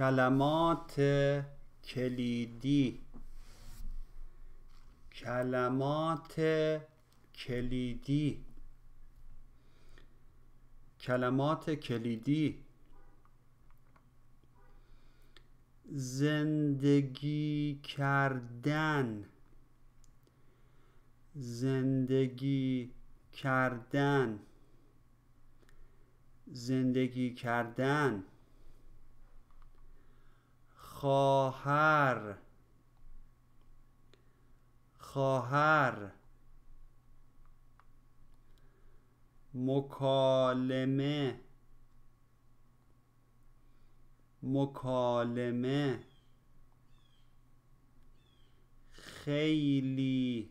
کلمات کلیدی کلمات کلیدی کلمات کلیدی زندگی کردن زندگی کردن زندگی کردن خواهر خواهر مکالمه مکالمه خیلی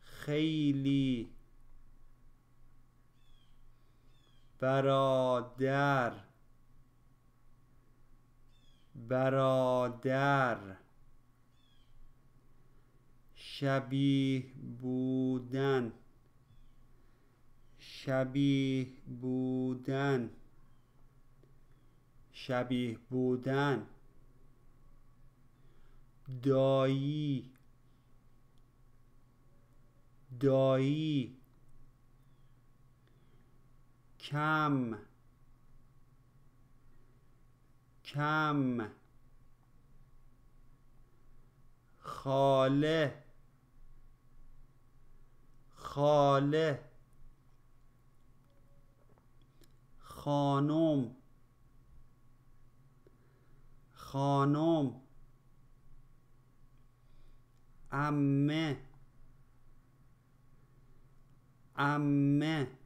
خیلی برادر برادر شبیه بودن شبیه بودن شبیه بودن دایی دایی کم کم خاله خاله خانم خانم امه امه